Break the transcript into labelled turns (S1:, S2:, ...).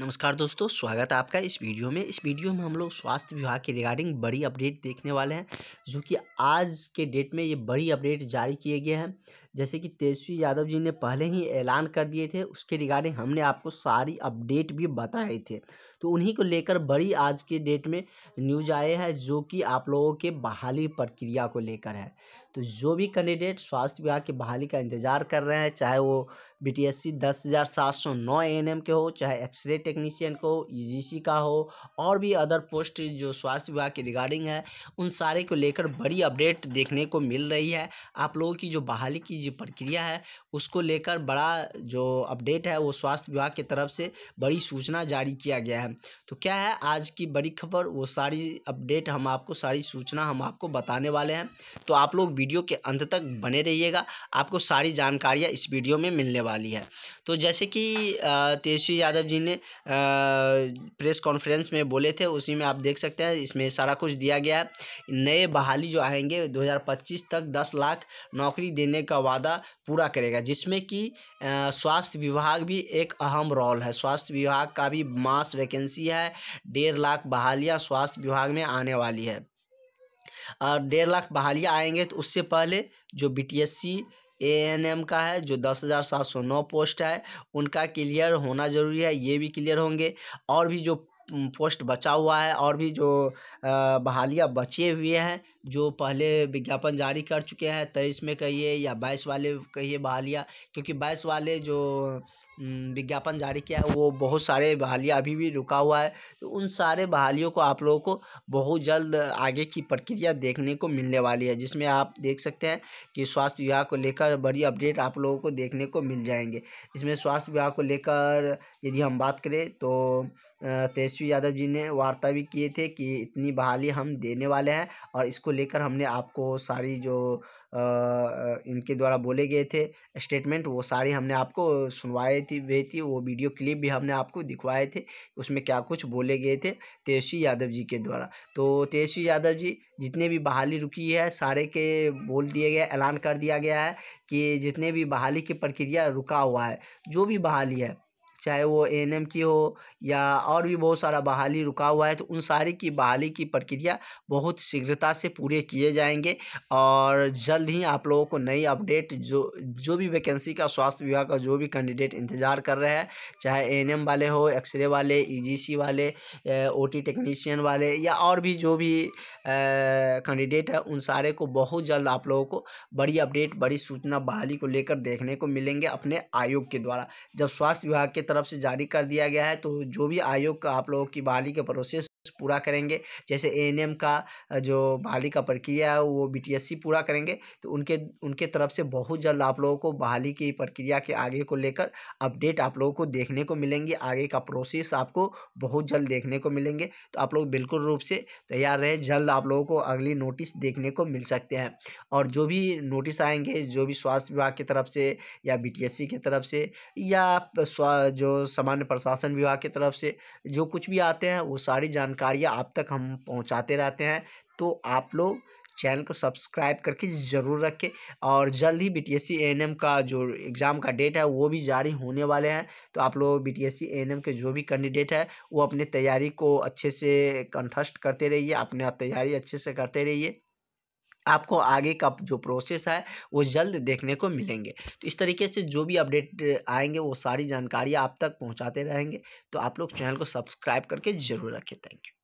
S1: नमस्कार दोस्तों स्वागत है आपका इस वीडियो में इस वीडियो में हम लोग स्वास्थ्य विभाग के रिगार्डिंग बड़ी अपडेट देखने वाले हैं जो कि आज के डेट में ये बड़ी अपडेट जारी किए गए हैं जैसे कि तेजस्वी यादव जी ने पहले ही ऐलान कर दिए थे उसके रिगार्डिंग हमने आपको सारी अपडेट भी बताए थे तो उन्हीं को लेकर बड़ी आज के डेट में न्यूज आए है जो कि आप लोगों के बहाली प्रक्रिया को लेकर है तो जो भी कैंडिडेट स्वास्थ्य विभाग की बहाली का इंतज़ार कर रहे हैं चाहे वो बी टी एस सी दस हज़ार सात सौ नौ एन एम के हो चाहे एक्सरे टेक्नीशियन को ई जी सी का हो और भी अदर पोस्ट जो स्वास्थ्य विभाग की रिगार्डिंग है उन सारे को लेकर बड़ी अपडेट देखने को मिल रही है आप लोगों की जो बहाली की जो प्रक्रिया है उसको लेकर बड़ा जो अपडेट है वो स्वास्थ्य विभाग की तरफ से बड़ी सूचना जारी किया गया है तो क्या है आज की बड़ी खबर वो सारी अपडेट हम आपको सारी सूचना हम आपको बताने वाले हैं तो आप लोग वीडियो के अंत तक बने रहिएगा आपको सारी जानकारियाँ इस वीडियो में मिलने वाली है तो जैसे कि तेजस्वी यादव जी ने प्रेस कॉन्फ्रेंस में बोले थे उसी में आप देख सकते हैं इसमें सारा कुछ दिया गया है नए बहाली जो आएंगे 2025 तक 10 लाख नौकरी देने का वादा वादा पूरा करेगा जिसमें कि स्वास्थ्य विभाग भी एक अहम रोल है स्वास्थ्य विभाग का भी मास वैकेंसी है डेढ़ लाख बहालियाँ स्वास्थ्य विभाग में आने वाली है और डेढ़ लाख बहालियाँ आएंगे तो उससे पहले जो बीटीएससी ए एन एम का है जो दस हज़ार सात सौ नौ पोस्ट है उनका क्लियर होना ज़रूरी है ये भी क्लियर होंगे और भी जो पोस्ट बचा हुआ है और भी जो बहालियाँ बचे हुए हैं जो पहले विज्ञापन जारी कर चुके हैं तेईस में कहिए या बाईस वाले कहिए बहालियाँ क्योंकि बाईस वाले जो विज्ञापन जारी किया है वो बहुत सारे बहालियाँ अभी भी रुका हुआ है तो उन सारे बहालियों को आप लोगों को बहुत जल्द आगे की प्रक्रिया देखने को मिलने वाली है जिसमें आप देख सकते हैं कि स्वास्थ्य विभाग को लेकर बड़ी अपडेट आप लोगों को देखने को मिल जाएंगे इसमें स्वास्थ्य विभाग को लेकर यदि हम बात करें तो तेजस्वी यादव जी ने वार्ता भी किए थे कि इतनी बहाली हम देने वाले हैं और इसको लेकर हमने आपको सारी जो इनके द्वारा बोले गए थे स्टेटमेंट वो सारी हमने आपको सुनवाई थी वे थी वो वीडियो क्लिप भी हमने आपको दिखवाए थे उसमें क्या कुछ बोले गए थे तेजस्वी यादव जी के द्वारा तो तेजस्वी यादव जी जितने भी बहाली रुकी है सारे के बोल दिए गए ऐलान कर दिया गया है कि जितने भी बहाली की प्रक्रिया रुका हुआ है जो भी बहाली है चाहे वो एन की हो या और भी बहुत सारा बहाली रुका हुआ है तो उन सारी की बहाली की प्रक्रिया बहुत शीघ्रता से पूरे किए जाएंगे और जल्द ही आप लोगों को नई अपडेट जो जो भी वैकेंसी का स्वास्थ्य विभाग का जो भी कैंडिडेट इंतज़ार कर रहे हैं चाहे एएनएम वाले हो एक्सरे वाले ईजीसी e वाले ओ टेक्नीशियन वाले या और भी जो भी कैंडिडेट है उन सारे को बहुत जल्द आप लोगों को बड़ी अपडेट बड़ी सूचना बहाली को लेकर देखने को मिलेंगे अपने आयोग के द्वारा जब स्वास्थ्य विभाग के तरफ से जारी कर दिया गया है तो जो भी आयोग का आप लोगों की बहाली का प्रोसेस पूरा करेंगे जैसे ए का जो बहाली का प्रक्रिया है वो बी पूरा करेंगे तो उनके उनके तरफ से बहुत जल्द आप लोगों को बहाली की प्रक्रिया के आगे को लेकर अपडेट आप लोगों को देखने को मिलेंगे आगे का प्रोसेस आपको बहुत जल्द देखने को मिलेंगे तो आप लोग बिल्कुल रूप से तैयार रहें जल्द आप लोगों को अगली नोटिस देखने को मिल सकते हैं और जो भी नोटिस आएंगे जो भी स्वास्थ्य विभाग की तरफ से या बीटीएससी की तरफ से या जो सामान्य प्रशासन विभाग की तरफ से जो कुछ भी आते हैं वो सारी जानकारी जानकारियाँ आप तक हम पहुँचाते रहते हैं तो आप लोग चैनल को सब्सक्राइब करके ज़रूर रखें और जल्द ही B T S C N M का जो एग्ज़ाम का डेट है वो भी जारी होने वाले हैं तो आप लोग B T S C N M के जो भी कैंडिडेट है वो अपनी तैयारी को अच्छे से कंठस्ट करते रहिए अपने तैयारी अच्छे से करते रहिए आपको आगे का जो प्रोसेस है वो जल्द देखने को मिलेंगे तो इस तरीके से जो भी अपडेट आएंगे वो सारी जानकारी आप तक पहुँचाते रहेंगे तो आप लोग चैनल को सब्सक्राइब करके ज़रूर रखें थैंक यू